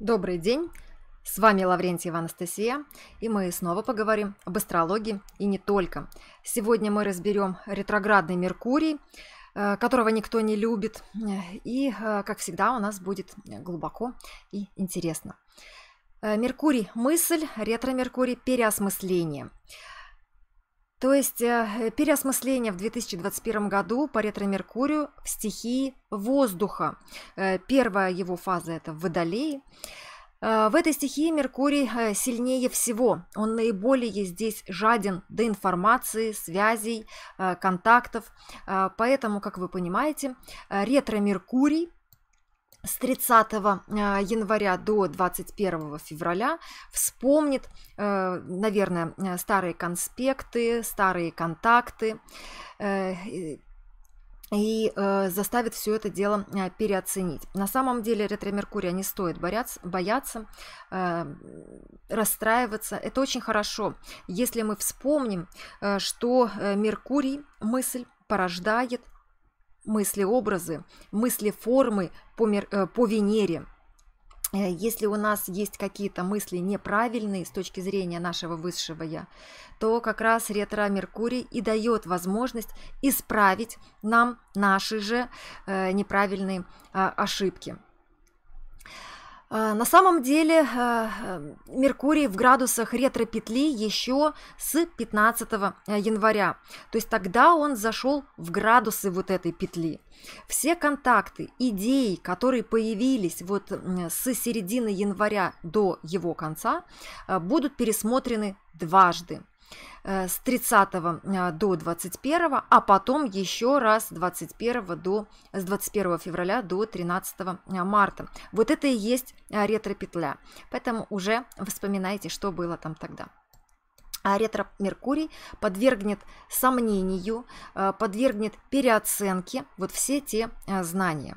Добрый день! С вами Лаврентьева Анастасия, и мы снова поговорим об астрологии и не только. Сегодня мы разберем ретроградный Меркурий, э, которого никто не любит, и, э, как всегда, у нас будет глубоко и интересно. Э, Меркурий – мысль, ретро-Меркурий – переосмысление – то есть э, переосмысление в 2021 году по ретро-меркурию в стихии воздуха. Э, первая его фаза – это водолей. Э, в этой стихии Меркурий сильнее всего. Он наиболее здесь жаден до информации, связей, контактов. Поэтому, как вы понимаете, ретро-Меркурий с 30 э, января до 21 февраля вспомнит, э, наверное, э, старые конспекты, старые контакты и заставит все это дело переоценить. На самом деле ретро-меркурия не стоит боряться, бояться, расстраиваться. Это очень хорошо, если мы вспомним, что Меркурий мысль порождает мысли-образы, мысли-формы по, мер э, по Венере. Э, если у нас есть какие-то мысли неправильные с точки зрения нашего высшего «я», то как раз ретро-меркурий и дает возможность исправить нам наши же э, неправильные а, ошибки. А, на самом деле а, эм, Меркурий в градусах ретро-петли еще с 15 э, января. То есть тогда он зашел в градусы вот этой петли. Все контакты, идеи, которые появились вот с середины января до его конца, э, будут пересмотрены дважды. Э, с 30 э, до 21, а потом еще раз 21 до, с 21 февраля до 13 э, марта. Вот это и есть ретро-петля. Поэтому уже вспоминайте, что было там тогда. А ретро-меркурий подвергнет сомнению, подвергнет переоценке вот все те знания.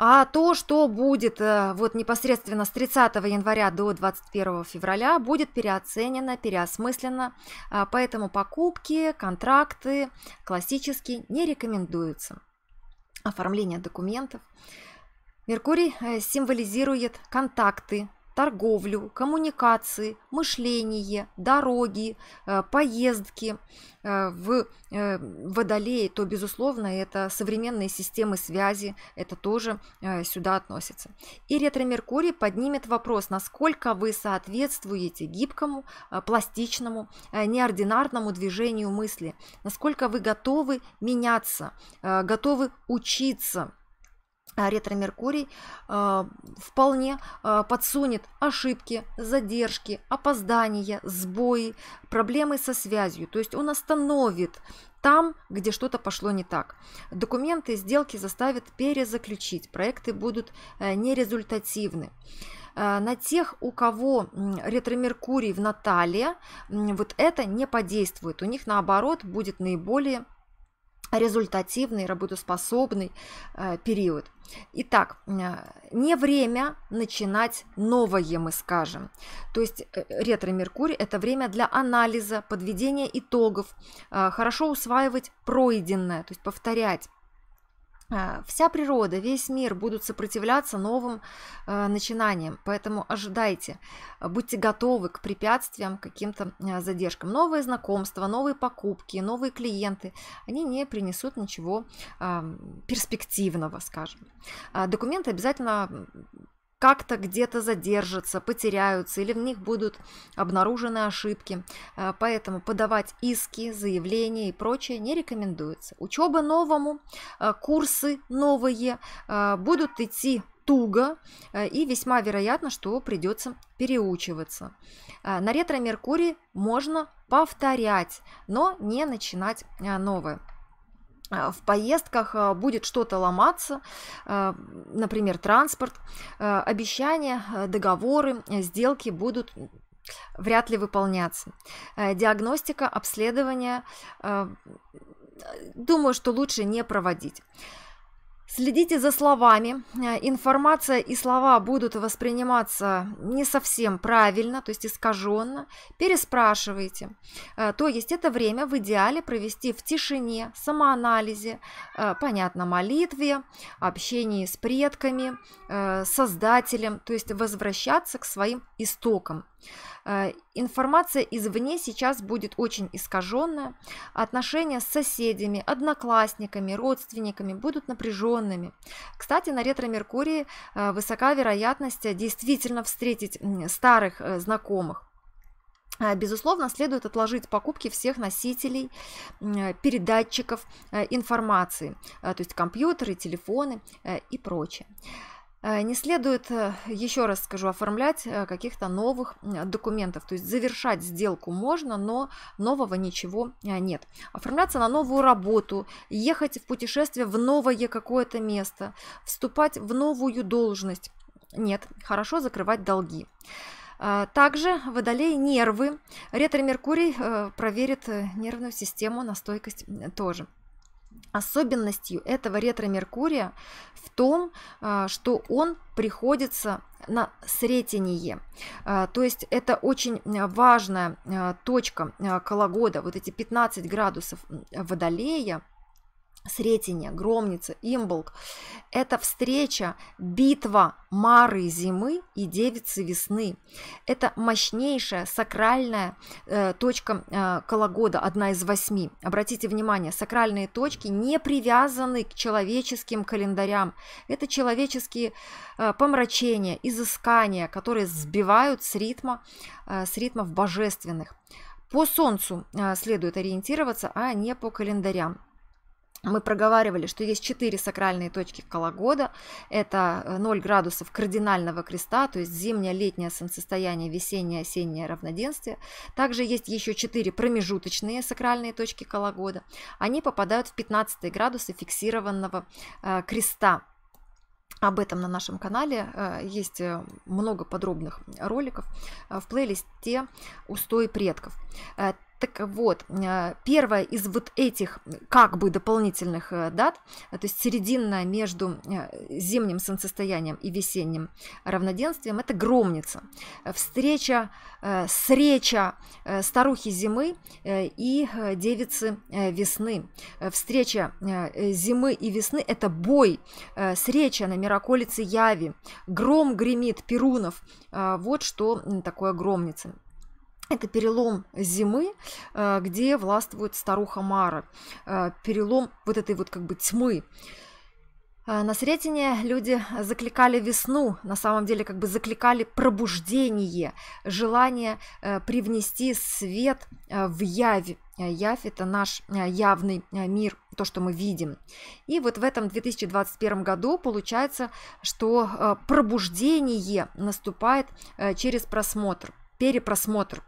А то, что будет э, вот непосредственно с 30 января до 21 февраля, будет переоценено, переосмыслено, а, поэтому покупки, контракты классически не рекомендуются. Оформление документов. Меркурий э, символизирует контакты, торговлю, коммуникации, мышление, дороги, э, поездки э, в э, Водолее, то, безусловно, это современные системы связи, это тоже сюда относится. И ретро-Меркурий поднимет вопрос, насколько вы соответствуете гибкому, пластичному, неординарному движению мысли, насколько вы готовы меняться, готовы учиться, а ретро-меркурий э, вполне э, подсунет ошибки, задержки, опоздания, сбои, проблемы со связью. То есть он остановит там, где что-то пошло не так. Документы, сделки заставят перезаключить, проекты будут э, нерезультативны э, на тех, у кого ретро-меркурий в Натале, вот это не подействует. У них, наоборот, будет наиболее результативный, работоспособный э, период. Итак, э, не время начинать новое, мы скажем. То есть э, ретро-меркурий – это время для анализа, подведения итогов, хорошо усваивать пройденное, то есть повторять. А, вся природа, весь мир будут сопротивляться новым э, начинаниям, поэтому ожидайте, будьте готовы к препятствиям, к каким-то э, задержкам. Новые знакомства, новые покупки, новые клиенты, они не принесут ничего э, перспективного, скажем. Документы обязательно как-то где-то задержатся, потеряются или в них будут обнаружены ошибки. Э, поэтому подавать иски, заявления и прочее не рекомендуется. Учеба новому, э, курсы новые э, будут идти туго и весьма вероятно, что придется переучиваться. На ретро-меркурии можно повторять, но не начинать новое. А, в поездках а, будет что-то ломаться, а, например, транспорт, обещания, договоры, сделки будут вряд ли выполняться. Диагностика, обследование, думаю, что лучше не проводить. Следите за словами. Э, информация и слова будут восприниматься не совсем правильно, то есть искаженно. Переспрашивайте. Э, то есть это время в идеале провести в тишине, самоанализе, э, понятно, молитве, общении с предками, создателем, то есть возвращаться к своим истокам, Э, информация извне сейчас будет очень искаженная, отношения с соседями, одноклассниками, родственниками будут напряженными. Кстати, на ретро-меркурии э, высока вероятность действительно встретить старых э, знакомых. Безусловно, следует отложить покупки всех носителей, передатчиков информации, то есть компьютеры, телефоны и прочее. Э, не следует, э, еще раз скажу, оформлять э, каких-то новых документов. То есть завершать сделку можно, но нового ничего нет. Оформляться на новую работу, ехать в путешествие в новое какое-то место, вступать в новую должность. Нет, хорошо закрывать долги. Также водолей нервы. Ретро-меркурий проверит нервную систему на стойкость тоже. Особенностью этого ретро-меркурия в том, а, что он приходится на сретение. А, то есть это очень важная а, точка кологода, вот эти 15 градусов водолея – Сретение, Громница, Имболк. Это встреча, битва Мары зимы и Девицы весны. Это мощнейшая сакральная э, точка э, кологода, одна из восьми. Обратите внимание, сакральные точки не привязаны к человеческим календарям. Это человеческие э, помрачения, изыскания, которые сбивают с ритма, э, с ритмов божественных. По Солнцу э, следует ориентироваться, а не по календарям мы проговаривали, что есть четыре сакральные точки кологода. Это 0 э, градусов кардинального креста, то есть зимнее, летнее солнцестояние, весеннее, осеннее равноденствие. Также есть еще четыре промежуточные сакральные точки кологода. Они попадают в 15 градусы фиксированного э, креста. Об этом на нашем канале э, есть много подробных роликов в плейлисте «Устой предков». Так вот, а, первая из вот этих как бы дополнительных э, дат, э, то есть серединная между э, зимним солнцестоянием и весенним равноденствием, это громница. Встреча, встреча старухи зимы и девицы весны. Встреча зимы и весны – это бой, встреча на Мироколице Яви. Гром гремит, Перунов. Вот что такое громница. Это перелом зимы, э, где властвует старуха Мара, э, перелом вот этой вот как бы тьмы. Э, на Сретене люди закликали весну, на самом деле как бы закликали пробуждение, желание привнести свет в явь. Явь – это наш явный мир, то, что мы видим. И вот в этом 2021 году получается, что пробуждение наступает через просмотр, перепросмотр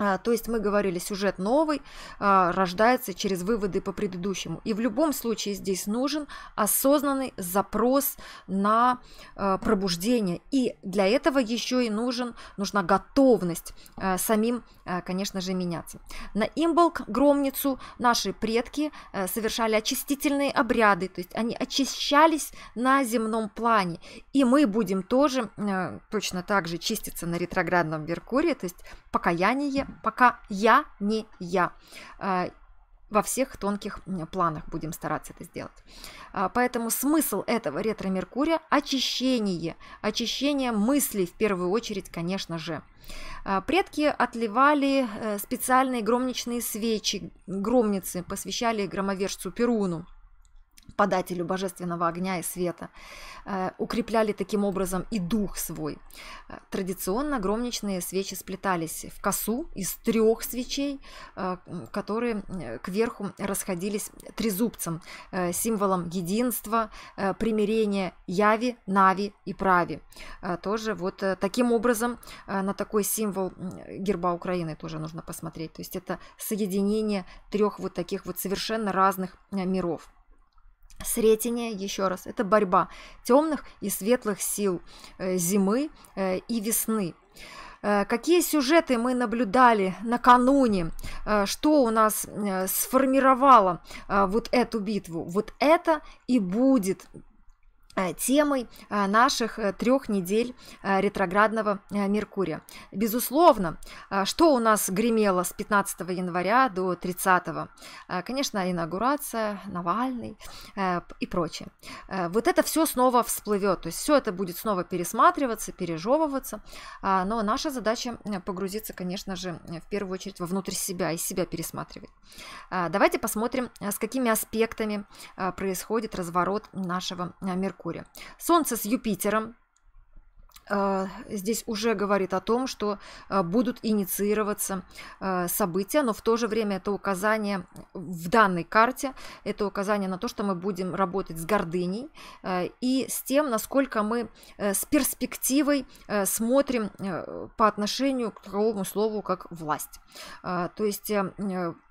а, то есть мы говорили, сюжет новый а, рождается через выводы по предыдущему. И в любом случае здесь нужен осознанный запрос на а, пробуждение. И для этого еще и нужен, нужна готовность самим, конечно же, меняться. На имболк, громницу, наши предки совершали очистительные обряды, то есть они очищались на земном плане. И мы будем тоже точно так же чиститься на ретроградном Меркурии, то есть покаяние пока я не я э, во всех тонких планах будем стараться это сделать. Э, поэтому смысл этого ретро-меркурия – очищение, очищение мыслей в первую очередь, конечно же. Э, предки отливали специальные громничные свечи, громницы, посвящали громовержцу Перуну – подателю божественного огня и света, э, укрепляли таким образом и дух свой. Э, традиционно громничные свечи сплетались в косу из трех свечей, э, которые кверху расходились трезубцем, символом единства, примирения Яви, Нави и Прави. Тоже вот таким образом на такой символ герба Украины тоже нужно посмотреть. То есть это соединение трех вот таких вот совершенно разных миров. Сретение, еще раз, это борьба темных и светлых сил э, зимы э, и весны. Э, какие сюжеты мы наблюдали накануне? Что у нас сформировало вот эту битву? Вот это и будет Э, темой э, наших э, трех недель ретроградного Меркурия. Безусловно, что у нас гремело с 15 января до 30? Конечно, инаугурация, Навальный и прочее. Вот это все снова всплывет, то есть все это будет снова пересматриваться, пережевываться, но наша задача погрузиться, конечно же, в первую очередь вовнутрь себя и себя пересматривать. Давайте посмотрим, с какими аспектами происходит разворот нашего Меркурия Меркурия. Солнце с Юпитером э, здесь уже говорит о том, что э, будут инициироваться э, события, но в то же время это указание в данной карте, это указание на то, что мы будем работать с гордыней и с тем, насколько мы с перспективой смотрим по отношению к такому слову, как власть. То есть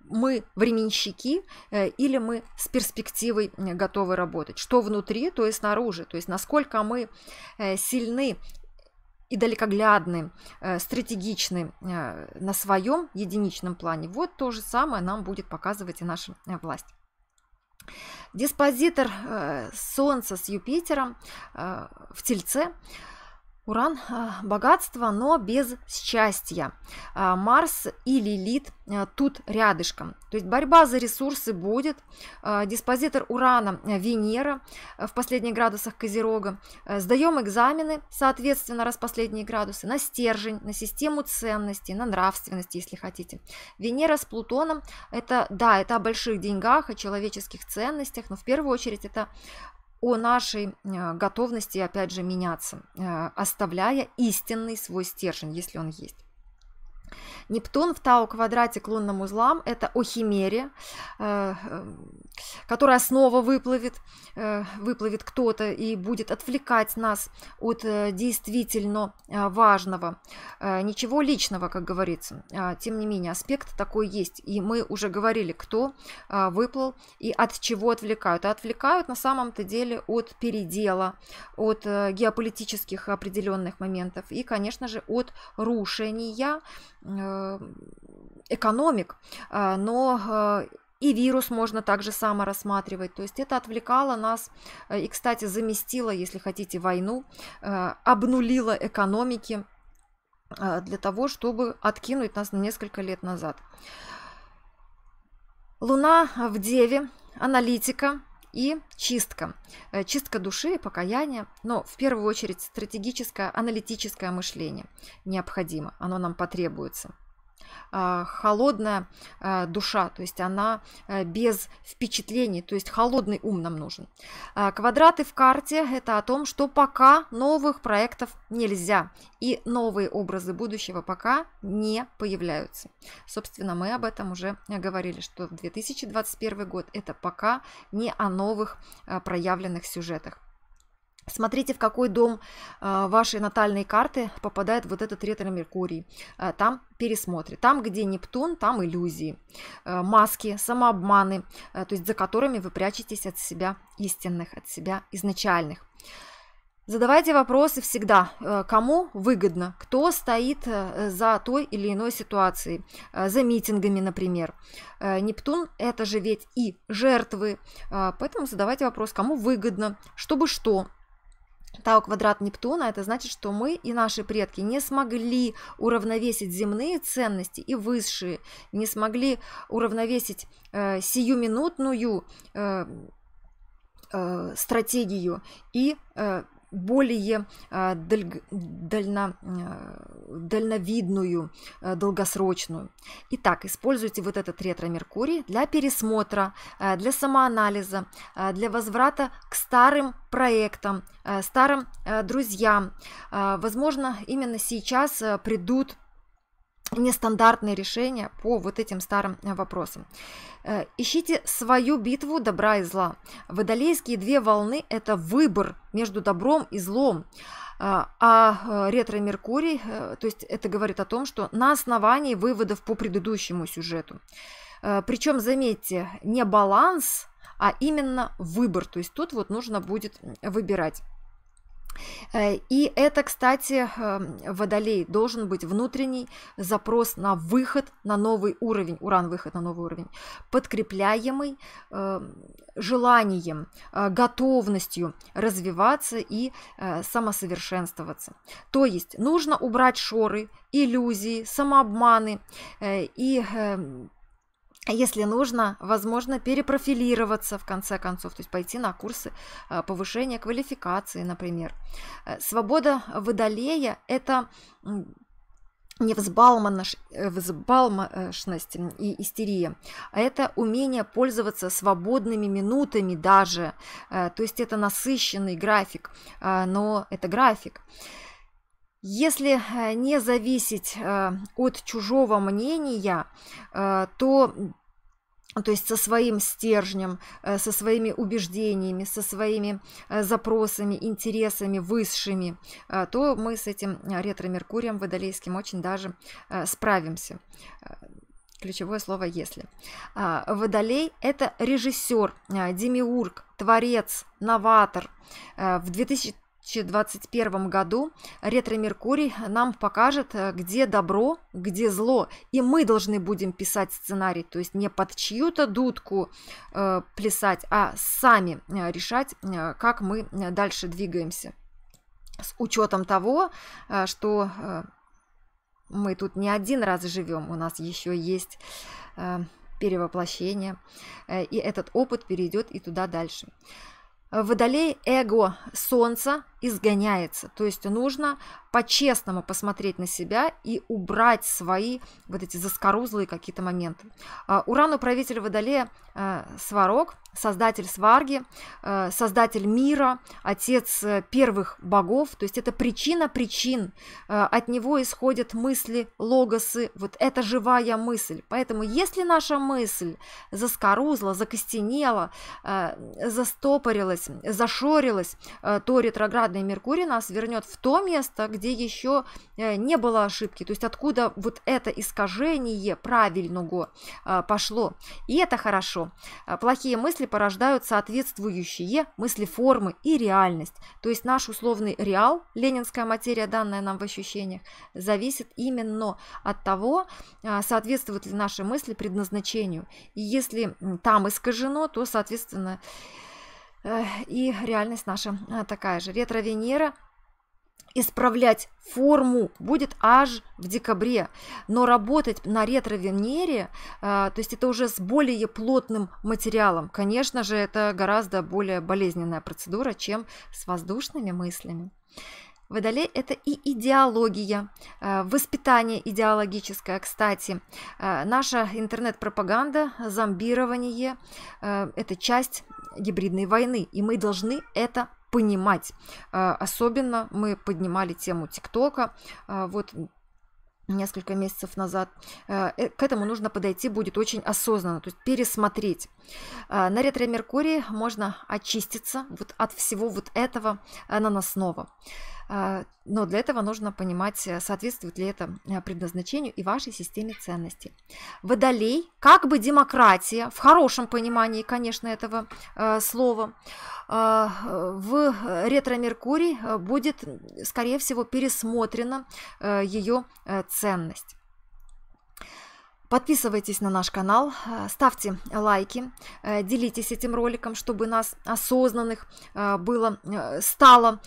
мы временщики э, или мы с перспективой э, готовы работать, что внутри, то и снаружи, то есть насколько мы э, сильны и далекоглядны, стратегичны на своем единичном плане. Вот то же самое нам будет показывать и наша власть. Диспозитор Солнца с Юпитером в Тельце – Уран а, – богатство, но без счастья. А, Марс и Лилит а, тут рядышком. То есть борьба за ресурсы будет. Диспозитор Урана – Венера в последних градусах Козерога. Сдаем экзамены, соответственно, раз последние градусы, на стержень, на систему ценностей, на нравственность, если хотите. Венера с Плутоном – это, да, это о больших деньгах, о человеческих ценностях, но в первую очередь это о нашей а, готовности, опять же, меняться, а, оставляя истинный свой стержень, если он есть. Нептун в Тау квадрате к лунным узлам – это о химере, а, э, которая снова выплывет, э, выплывет кто-то и будет отвлекать нас от э, действительно э, важного. Ничего личного, как говорится. А, тем не менее, аспект такой есть. И мы уже говорили, кто выплыл и от чего отвлекают. А отвлекают на самом-то деле от передела, от геополитических определенных моментов и, конечно же, от рушения экономик. А, но и вирус можно также само рассматривать. То есть это отвлекало нас э, и, кстати, заместило, если хотите, войну, э, обнулило экономики э, для того, чтобы откинуть нас на несколько лет назад. Луна в Деве, аналитика, и чистка. Чистка души, покаяние, но в первую очередь стратегическое аналитическое мышление необходимо, оно нам потребуется. А, холодная а, душа, то есть она э, без впечатлений, то есть холодный ум нам нужен. А, квадраты в карте – это о том, что пока новых проектов нельзя, и новые образы будущего пока не появляются. Собственно, мы об этом уже говорили, что 2021 год – это пока не о новых проявленных сюжетах. Смотрите, в какой дом э, вашей натальной карты попадает вот этот ретро-меркурий. Э, там пересмотры. Там, где Нептун, там иллюзии, э, маски, самообманы, то есть за которыми вы прячетесь от себя истинных, от себя изначальных. Задавайте вопросы всегда, кому выгодно, кто стоит за той или иной ситуацией, за митингами, например. Нептун – это же ведь и жертвы, поэтому задавайте вопрос, кому выгодно, чтобы что, Тау квадрат Нептуна, это значит, что мы и наши предки не смогли уравновесить земные ценности и высшие, не смогли уравновесить э, сиюминутную э, э, стратегию и э, более а, дальна дальновидную, а, долгосрочную. Итак, используйте вот этот ретро-меркурий для пересмотра, а, для самоанализа, для возврата к старым проектам, старым друзьям. Возможно, именно сейчас придут нестандартные решения по вот этим старым э, вопросам. Э, ищите свою битву добра и зла. Водолейские две волны – это выбор между добром и злом. Э, а ретро-меркурий, то есть это говорит о том, что на основании выводов по предыдущему сюжету. Причем, заметьте, не баланс, а именно выбор. То есть тут вот нужно будет выбирать. Э, и это, кстати, эм, водолей должен быть внутренний запрос на выход на новый уровень, уран выход на новый уровень, подкрепляемый эм, желанием, э, готовностью развиваться и э, самосовершенствоваться. То есть нужно убрать шоры, иллюзии, самообманы и эм, а если нужно, возможно, перепрофилироваться в конце концов, то есть пойти на курсы а, повышения квалификации, например. Э, свобода водолея – это не невзбалмошность э, и истерия, а это умение пользоваться свободными минутами даже, э, то есть это насыщенный график, а, но это график. Если э, не зависеть э, от чужого мнения, э, то то есть со своим стержнем, со своими убеждениями, со своими запросами, интересами высшими, то мы с этим ретро-меркурием водолейским очень даже справимся. Ключевое слово «если». А, Водолей – это режиссер, демиург, творец, новатор. В 2000 2021 году ретро-меркурий нам покажет, э, где добро, где зло. И мы должны будем писать сценарий, то есть не под чью-то дудку э, плясать, а сами э, решать, э, как мы дальше двигаемся. С учетом того, что мы тут не один раз живем, у нас еще есть перевоплощение, и этот опыт перейдет и туда дальше. Водолей эго солнца изгоняется, то есть нужно по-честному посмотреть на себя и убрать свои вот эти заскорузлые какие-то моменты. А, Уран управитель Водолея э, Сварог, создатель Сварги, э, создатель мира, отец э, первых богов, то есть это причина причин, от него исходят мысли, логосы, вот это живая мысль. Поэтому если наша мысль заскорузла, закостенела, застопорилась, зашарилась, зашорилась, э, то ретроградный Меркурий нас вернет в то место, где еще э, не было ошибки, то есть откуда вот это искажение правильного э, пошло. И это хорошо. Плохие мысли порождают соответствующие мысли формы и реальность. То есть наш условный реал, ленинская материя, данная нам в ощущениях, зависит именно от того, соответствуют ли наши мысли предназначению. И если там искажено, то, соответственно, и реальность наша э, такая же. Ретро-Венера исправлять форму будет аж в декабре, но работать на ретро-Венере, э, то есть это уже с более плотным материалом, конечно же, это гораздо более болезненная процедура, чем с воздушными мыслями. Водолей – это и идеология, э, воспитание идеологическое, кстати. Э, наша интернет-пропаганда, зомбирование э, – это часть гибридной войны, и мы должны это понимать. Особенно мы поднимали тему ТикТока. Вот несколько месяцев назад. К этому нужно подойти будет очень осознанно, то есть пересмотреть. На ретро-меркурии можно очиститься вот от всего вот этого наносного. А, но для этого нужно понимать, э, соответствует ли это э, предназначению и вашей системе ценностей. Водолей, как бы демократия, в хорошем понимании, конечно, этого э, слова, в ретро-меркурий будет, скорее всего, пересмотрена ее ценность. Подписывайтесь на наш канал, э, ставьте лайки, э, делитесь этим роликом, чтобы нас осознанных э, было, стало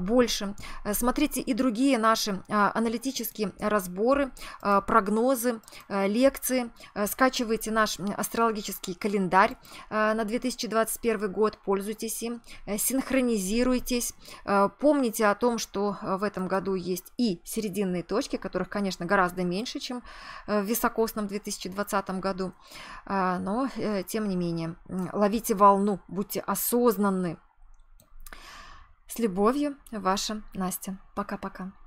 больше. Смотрите и другие наши аналитические разборы, прогнозы, лекции. Скачивайте наш астрологический календарь на 2021 год, пользуйтесь им, синхронизируйтесь. Помните о том, что в этом году есть и серединные точки, которых, конечно, гораздо меньше, чем в високосном 2020 году. А, но, э, тем не менее, ловите волну, будьте осознанны. С любовью, ваша Настя. Пока-пока.